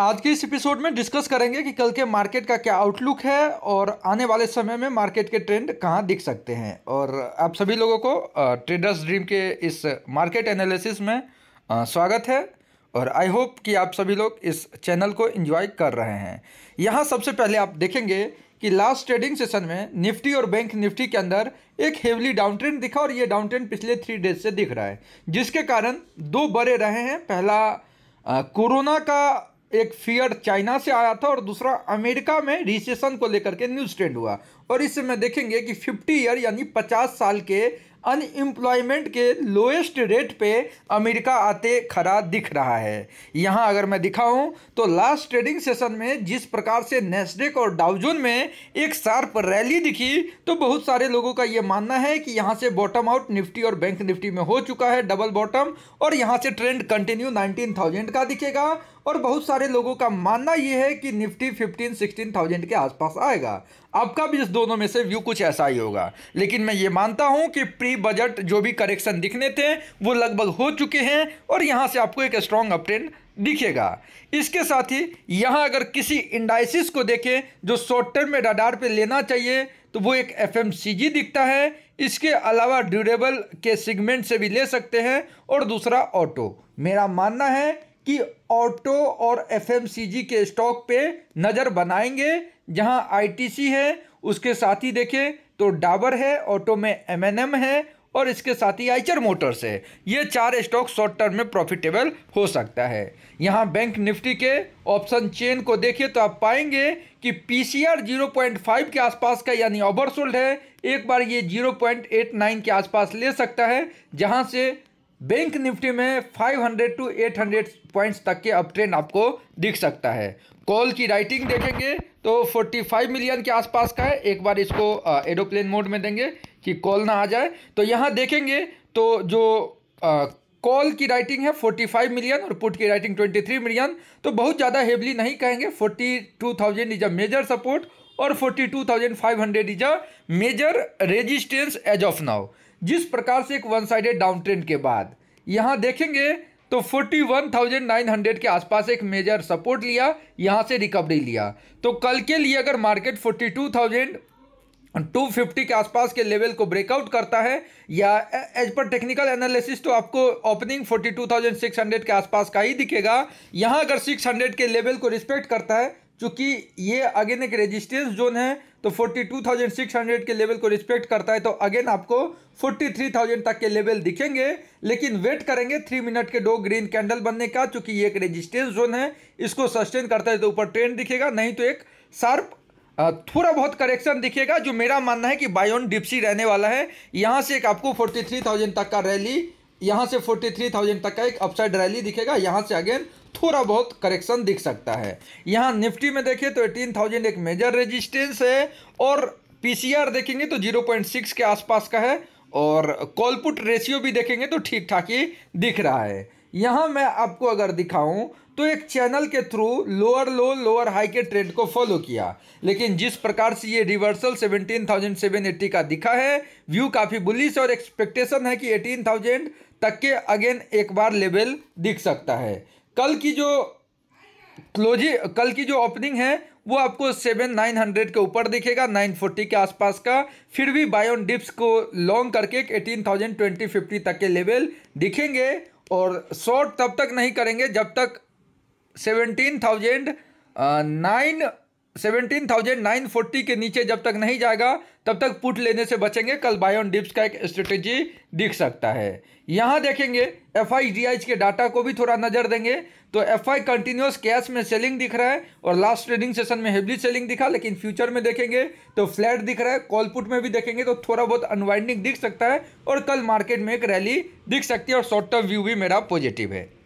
आज के इस एपिसोड में डिस्कस करेंगे कि कल के मार्केट का क्या आउटलुक है और आने वाले समय में मार्केट के ट्रेंड कहाँ दिख सकते हैं और आप सभी लोगों को ट्रेडर्स ड्रीम के इस मार्केट एनालिसिस में स्वागत है और आई होप कि आप सभी लोग इस चैनल को एंजॉय कर रहे हैं यहाँ सबसे पहले आप देखेंगे कि लास्ट ट्रेडिंग सेशन में निफ्टी और बैंक निफ्टी के अंदर एक हेवली डाउन ट्रेंड दिखा और ये डाउन ट्रेंड पिछले थ्री डेज से दिख रहा है जिसके कारण दो बड़े रहे हैं पहला कोरोना का एक फियर चाइना से आया था और दूसरा अमेरिका में रिसेशन को लेकर के न्यूज ट्रेंड हुआ और इससे समय देखेंगे कि 50 ईयर यानी 50 साल के अनएम्प्लॉयमेंट के लोएस्ट रेट पे अमेरिका आते खरा दिख रहा है यहाँ अगर मैं दिखाऊँ तो लास्ट ट्रेडिंग सेशन में जिस प्रकार से नेस्डेक और डाउजोन में एक शार्प रैली दिखी तो बहुत सारे लोगों का ये मानना है कि यहाँ से बॉटम आउट निफ्टी और बैंक निफ्टी में हो चुका है डबल बॉटम और यहाँ से ट्रेंड कंटिन्यू नाइनटीन का दिखेगा और बहुत सारे लोगों का मानना यह है कि निफ्टी 15 सिक्सटीन थाउजेंड के आसपास आएगा आपका भी इस दोनों में से व्यू कुछ ऐसा ही होगा लेकिन मैं ये मानता हूं कि प्री बजट जो भी करेक्शन दिखने थे वो लगभग हो चुके हैं और यहाँ से आपको एक स्ट्रॉन्ग अपट्रेंड दिखेगा इसके साथ ही यहाँ अगर किसी इंडाइसिस को देखें जो शॉर्ट टर्म में डाडार पे लेना चाहिए तो वो एक एफ दिखता है इसके अलावा ड्यूरेबल के सेगमेंट से भी ले सकते हैं और दूसरा ऑटो मेरा मानना है कि ऑटो और एफ के स्टॉक पे नज़र बनाएंगे जहाँ आईटीसी है उसके साथ ही देखें तो डाबर है ऑटो तो में एम है और इसके साथ ही आइचर मोटर्स है ये चार स्टॉक शॉर्ट टर्म में प्रॉफिटेबल हो सकता है यहाँ बैंक निफ्टी के ऑप्शन चेन को देखिए तो आप पाएंगे कि पीसीआर 0.5 के आसपास का यानी ओवरसोल्ड है एक बार ये 0.89 के आसपास ले सकता है जहाँ से बैंक निफ्टी में 500 टू 800 पॉइंट्स तक के अप ट्रेंड आपको दिख सकता है कॉल की राइटिंग देखेंगे तो 45 मिलियन के आसपास का है एक बार इसको एरोप्लेन मोड में देंगे कि कॉल ना आ जाए तो यहाँ देखेंगे तो जो कॉल की राइटिंग है 45 मिलियन और पुट की राइटिंग 23 मिलियन तो बहुत ज़्यादा हेवली नहीं कहेंगे 42,000 इज अ मेजर सपोर्ट और 42,500 is a major resistance as of now जिस प्रकार से एक वन साइडेड डाउन ट्रेंड के बाद यहाँ देखेंगे तो 41,900 के आसपास एक मेजर सपोर्ट लिया यहाँ से रिकवरी लिया तो कल के लिए अगर मार्केट 42,250 के आसपास के लेवल को ब्रेकआउट करता है या एज पर टेक्निकल एनालिसिस तो आपको ओपनिंग 42,600 के आसपास का ही दिखेगा यहाँ अगर 600 के लेवल को रिस्पेक्ट करता है चूँकि ये अगेन एक रेजिस्टेंस जोन है तो 42,600 के लेवल को रिस्पेक्ट करता है तो अगेन आपको 43,000 तक के लेवल दिखेंगे लेकिन वेट करेंगे थ्री मिनट के दो ग्रीन कैंडल बनने का चूँकि ये एक रेजिस्टेंस जोन है इसको सस्टेन करता है तो ऊपर ट्रेंड दिखेगा नहीं तो एक शार्प थोड़ा बहुत करेक्शन दिखेगा जो मेरा मानना है कि बायोन डिप्सी रहने वाला है यहाँ से एक आपको थाउजेंड तक का रैली यहाँ से 43,000 तक का एक अपसाइड रैली दिखेगा यहाँ से अगेन थोड़ा बहुत करेक्शन दिख सकता है यहाँ निफ्टी में देखें तो 18,000 एक मेजर रेजिस्टेंस है और पीसीआर देखेंगे तो 0.6 के आसपास का है और कॉलपुट रेशियो भी देखेंगे तो ठीक ठाक ही दिख रहा है यहाँ मैं आपको अगर दिखाऊं तो एक चैनल के through lower low lower high के ट्रेंड को फॉलो किया लेकिन जिस प्रकार से ये रिवर्सल 17,780 का दिखा है व्यू काफ़ी बुलिस और एक्सपेक्टेशन है कि 18,000 तक के अगेन एक बार लेवल दिख सकता है कल की जो क्लोजी कल की जो ओपनिंग है वो आपको सेवन नाइन हंड्रेड के ऊपर दिखेगा नाइन फोर्टी के आसपास का फिर भी बायोन डिप्स को लॉन्ग करके एटीन थाउजेंड ट्वेंटी फिफ्टी तक के लेवल दिखेंगे और शॉर्ट तब तक नहीं करेंगे जब तक seventeen thousand nine seventeen thousand nine forty के नीचे जब तक नहीं जाएगा तब तक पुट लेने से बचेंगे कल बायोन डिप्स का एक स्ट्रेटेजी दिख सकता है यहाँ देखेंगे एफ आई डी के डाटा को भी थोड़ा नज़र देंगे तो एफ आई कंटिन्यूस कैश में सेलिंग दिख रहा है और लास्ट ट्रेडिंग सेशन में हेवली सेलिंग दिखा लेकिन फ्यूचर में देखेंगे तो फ्लैट दिख रहा है कॉल पुट में भी देखेंगे तो थोड़ा बहुत अनवाइंडिंग दिख सकता है और कल मार्केट में एक रैली दिख सकती है और शॉर्ट टर्म व्यू भी मेरा पॉजिटिव है